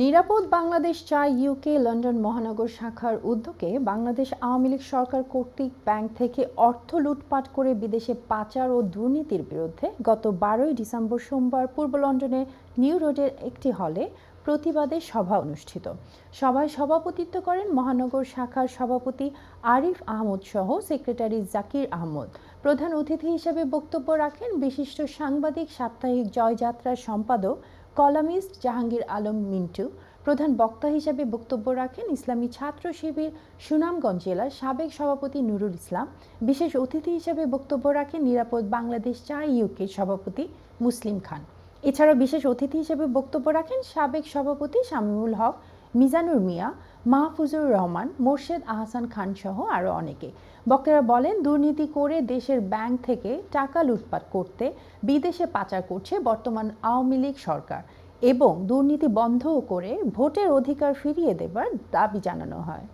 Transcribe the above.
নিরাপদ বাংলাদেশ চাই UK London মহানগর শাখার উদ্যোগে বাংলাদেশ আওয়ামী লীগ সরকার কর্তৃক ব্যাংক থেকে অর্থ লুটপাট করে বিদেশে পাচার ও দুর্নীতির বিরুদ্ধে গত বারোই ডিসেম্বর সোমবার পূর্ব লন্ডনে নিউ রোডের একটি হলে প্রতিবাদে সভা অনুষ্ঠিত সভায় সভাপতিত্ব করেন মহানগর শাখার সভাপতি আরিফ আহমদ সহ সেক্রেটারি জাকির আহমদ প্রধান অতিথি হিসেবে বক্তব্য রাখেন বিশিষ্ট সাংবাদিক সাপ্তাহিক জয়যাত্রার সম্পাদক কলামিস্ট জাহাঙ্গীর আলম মিন্টু প্রধান বক্তা হিসাবে বক্তব্য রাখেন ইসলামী ছাত্র শিবির সুনামগঞ্জ জেলার সাবেক সভাপতি নুরুল ইসলাম বিশেষ অতিথি হিসেবে বক্তব্য রাখেন নিরাপদ বাংলাদেশ চা ইউকের সভাপতি মুসলিম খান এছাড়া বিশেষ অতিথি হিসেবে বক্তব্য রাখেন সাবেক সভাপতি শামিমুল হক মিজানুর মিয়া মাহফুজুর রহমান মোর্শেদ আহসান খান সহ আরও অনেকে বক্তারা বলেন দুর্নীতি করে দেশের ব্যাংক থেকে টাকা লুটপাট করতে বিদেশে পাচার করছে বর্তমান আওয়ামী লীগ সরকার এবং দুর্নীতি বন্ধও করে ভোটের অধিকার ফিরিয়ে দেবার দাবি জানানো হয়